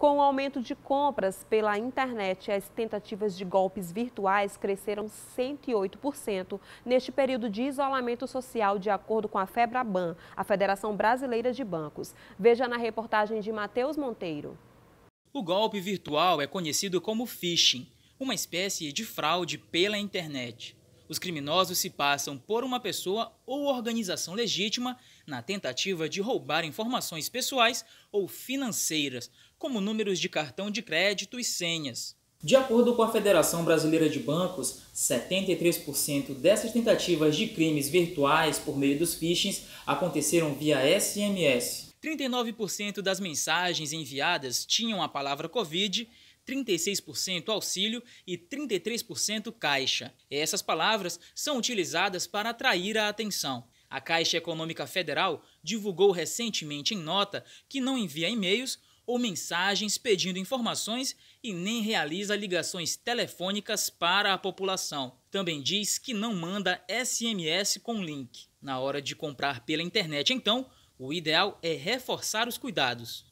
Com o aumento de compras pela internet, as tentativas de golpes virtuais cresceram 108% neste período de isolamento social, de acordo com a FEBRABAN, a Federação Brasileira de Bancos. Veja na reportagem de Matheus Monteiro. O golpe virtual é conhecido como phishing, uma espécie de fraude pela internet. Os criminosos se passam por uma pessoa ou organização legítima na tentativa de roubar informações pessoais ou financeiras, como números de cartão de crédito e senhas. De acordo com a Federação Brasileira de Bancos, 73% dessas tentativas de crimes virtuais por meio dos phishings aconteceram via SMS. 39% das mensagens enviadas tinham a palavra Covid 36% auxílio e 33% caixa. Essas palavras são utilizadas para atrair a atenção. A Caixa Econômica Federal divulgou recentemente em nota que não envia e-mails ou mensagens pedindo informações e nem realiza ligações telefônicas para a população. Também diz que não manda SMS com link. Na hora de comprar pela internet, então, o ideal é reforçar os cuidados.